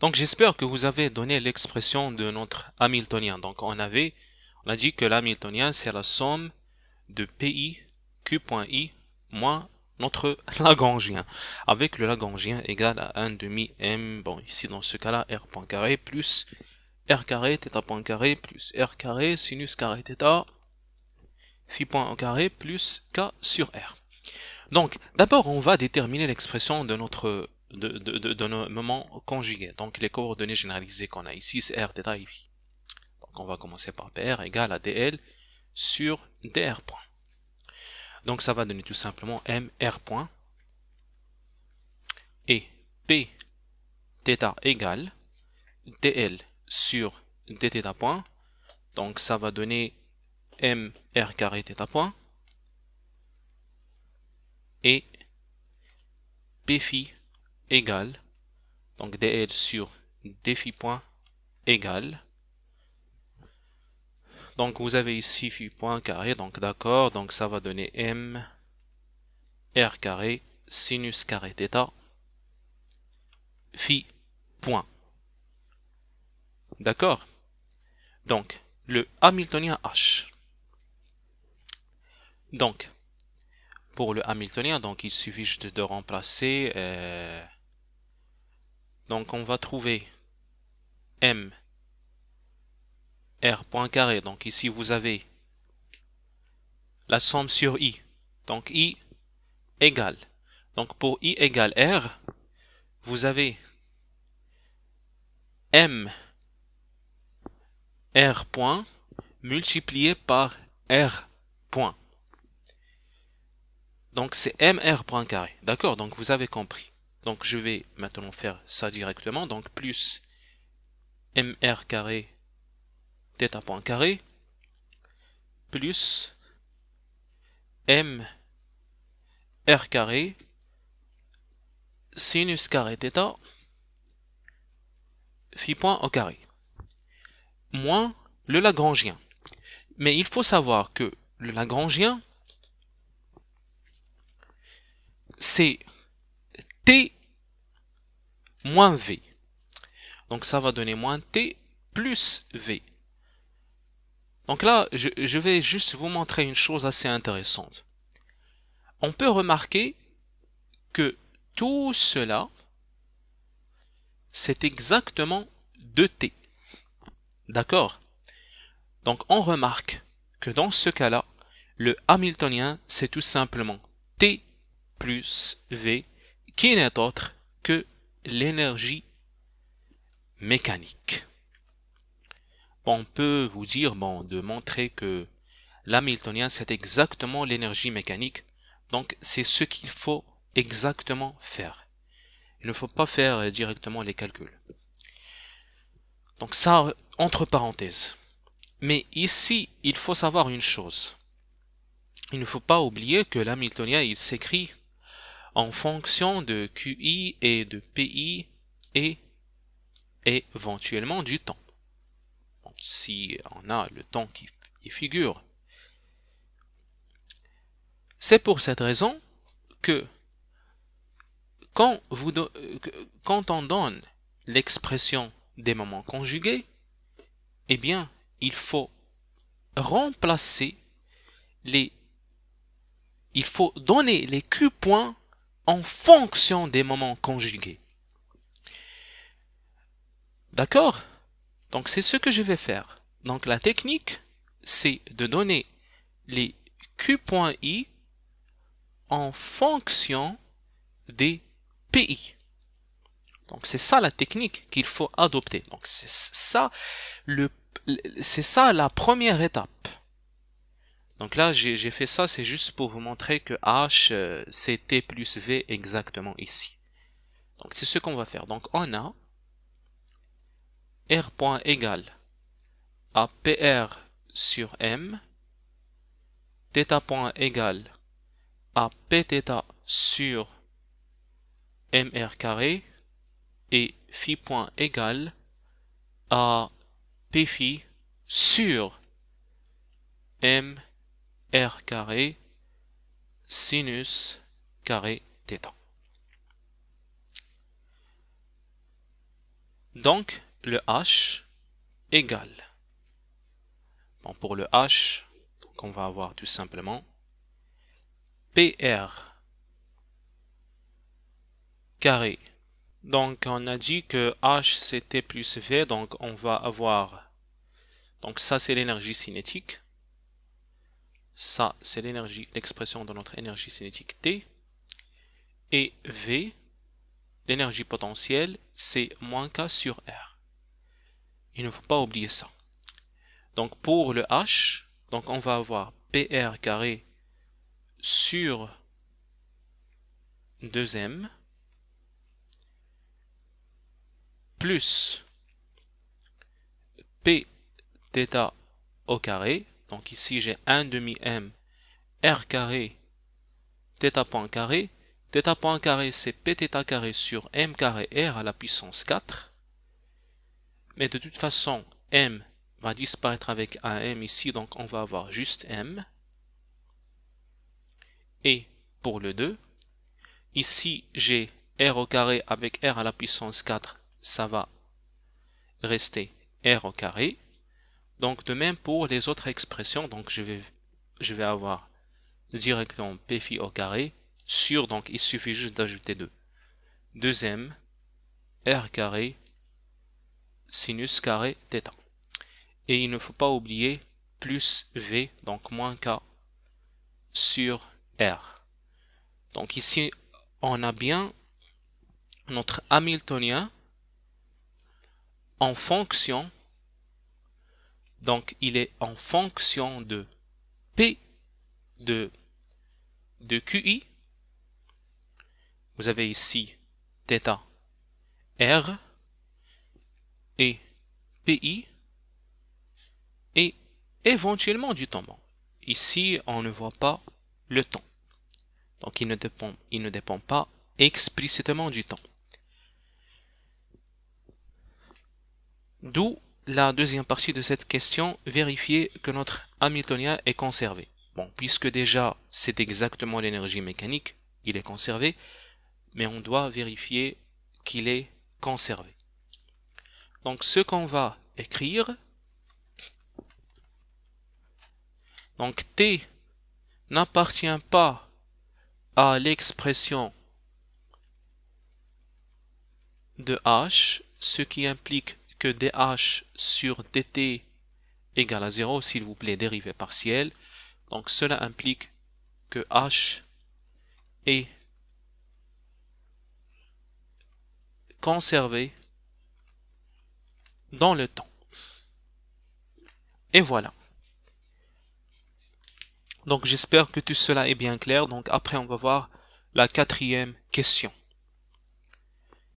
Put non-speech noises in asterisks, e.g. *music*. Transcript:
Donc j'espère que vous avez donné l'expression de notre hamiltonien. Donc on avait, on a dit que l'hamiltonien c'est la somme de PI, Q.I, moins notre *laughs* Lagrangien. avec le Lagrangien égal à 1 demi m, bon ici dans ce cas-là r carré plus r carré theta carré plus r carré sinus carré theta, phi point carré plus k sur r. Donc d'abord on va déterminer l'expression de notre de, nos moments conjugués. Donc les coordonnées généralisées qu'on a ici, c'est R, θ Donc on va commencer par PR égale à DL sur DR point. Donc ça va donner tout simplement MR point et P θ égale DL sur dθ point. Donc ça va donner MR carré θ point et P égale, donc dl sur défi point égale. Donc vous avez ici phi point carré, donc d'accord, donc ça va donner m r carré sinus carré theta phi point. D'accord Donc, le Hamiltonien H. Donc, pour le Hamiltonien, donc il suffit juste de remplacer euh, donc on va trouver M R point carré. Donc ici vous avez la somme sur I. Donc I égale. Donc pour I égale R, vous avez M R point multiplié par R point. Donc c'est MR point carré. D'accord Donc vous avez compris. Donc je vais maintenant faire ça directement. Donc plus mr carré θ point carré plus m r carré sinus carré θ phi point au carré moins le Lagrangien. Mais il faut savoir que le Lagrangien, c'est T moins V. Donc ça va donner moins T plus V. Donc là, je, vais juste vous montrer une chose assez intéressante. On peut remarquer que tout cela, c'est exactement 2T. D'accord Donc on remarque que dans ce cas-là, le Hamiltonien, c'est tout simplement T plus V, qui n'est autre que l'énergie mécanique. On peut vous dire, bon, de montrer que l'hamiltonien, c'est exactement l'énergie mécanique. Donc, c'est ce qu'il faut exactement faire. Il ne faut pas faire directement les calculs. Donc ça, entre parenthèses. Mais ici, il faut savoir une chose. Il ne faut pas oublier que l'hamiltonien, il s'écrit en fonction de QI et de PI et éventuellement du temps. si on a le temps qui figure. C'est pour cette raison que quand, quand on donne l'expression des moments conjugués, eh bien, il faut remplacer les... Il faut donner les Q points en fonction des moments conjugués. D'accord Donc c'est ce que je vais faire. Donc la technique, c'est de donner les Q.I en fonction des PI. Donc c'est ça la technique qu'il faut adopter. Donc c'est ça le c'est ça la première étape. Donc là, j'ai fait ça, c'est juste pour vous montrer que H, euh, c'est T plus V exactement ici. Donc c'est ce qu'on va faire. Donc on a R point égal à PR sur M, Theta point égal à Pθ sur MR carré, et phi point égal à Phi sur M r carré sinus carré θ. Donc, le h égale. Bon, pour le h, on va avoir tout simplement PR carré. Donc, on a dit que h c'était plus v, donc on va avoir... Donc ça, c'est l'énergie cinétique. Ça, c'est l'énergie, l'expression de notre énergie cinétique T. Et V, l'énergie potentielle, c'est moins K sur R. Il ne faut pas oublier ça. Donc pour le H, donc on va avoir PR carré sur 2M plus P θ au carré donc ici, j'ai 1 demi m r carré θ point carré. θ point carré, c'est pθ carré sur m carré r à la puissance 4. Mais de toute façon, m va disparaître avec un m ici, donc on va avoir juste m. Et pour le 2, ici j'ai r au carré avec r à la puissance 4, ça va rester r au carré. Donc de même pour les autres expressions, donc je vais, je vais avoir directement p phi au carré sur, donc il suffit juste d'ajouter 2. Deuxième, r carré sinus carré θ. Et il ne faut pas oublier plus v, donc moins k sur r. Donc ici, on a bien notre Hamiltonien en fonction donc, il est en fonction de P de, de QI. Vous avez ici θ R et PI et éventuellement du temps. ici, on ne voit pas le temps. Donc, il ne dépend, il ne dépend pas explicitement du temps. D'où la deuxième partie de cette question, vérifier que notre Hamiltonien est conservé. Bon, puisque déjà c'est exactement l'énergie mécanique, il est conservé, mais on doit vérifier qu'il est conservé. Donc ce qu'on va écrire, donc T n'appartient pas à l'expression de H, ce qui implique que dH sur dt égale à 0, s'il vous plaît, dérivée partielle. Donc cela implique que h est conservé dans le temps. Et voilà. Donc j'espère que tout cela est bien clair. Donc après on va voir la quatrième question.